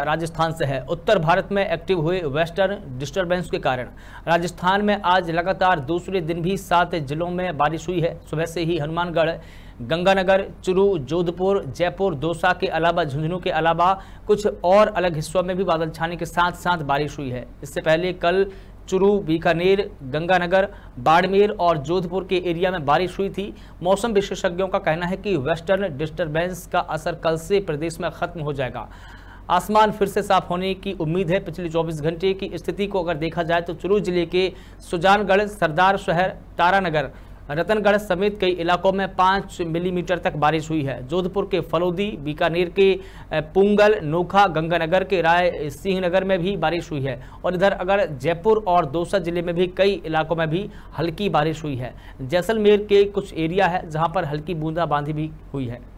राजस्थान से है उत्तर भारत में एक्टिव हुए वेस्टर्न डिस्टरबेंस के कारण राजस्थान में आज लगातार दूसरे दिन भी सात जिलों में बारिश हुई है सुबह से ही हनुमानगढ़ गंगानगर चुरू जोधपुर जयपुर दौसा के अलावा झुंझुनू के अलावा कुछ और अलग हिस्सों में भी बादल छाने के साथ साथ बारिश हुई है इससे पहले कल चुरू बीकानेर गंगानगर बाड़मेर और जोधपुर के एरिया में बारिश हुई थी मौसम विशेषज्ञों का कहना है कि वेस्टर्न डिस्टर्बेंस का असर कल से प्रदेश में खत्म हो जाएगा आसमान फिर से साफ होने की उम्मीद है पिछले 24 घंटे की स्थिति को अगर देखा जाए तो चुरू जिले के सुजानगढ़ सरदार शहर तारानगर रतनगढ़ समेत कई इलाकों में पाँच मिलीमीटर तक बारिश हुई है जोधपुर के फलोदी बीकानेर के पुंगल नोखा गंगानगर के राय सिंहनगर में भी बारिश हुई है और इधर अगर जयपुर और दौसा जिले में भी कई इलाकों में भी हल्की बारिश हुई है जैसलमेर के कुछ एरिया है जहां पर हल्की बूंदाबांदी भी हुई है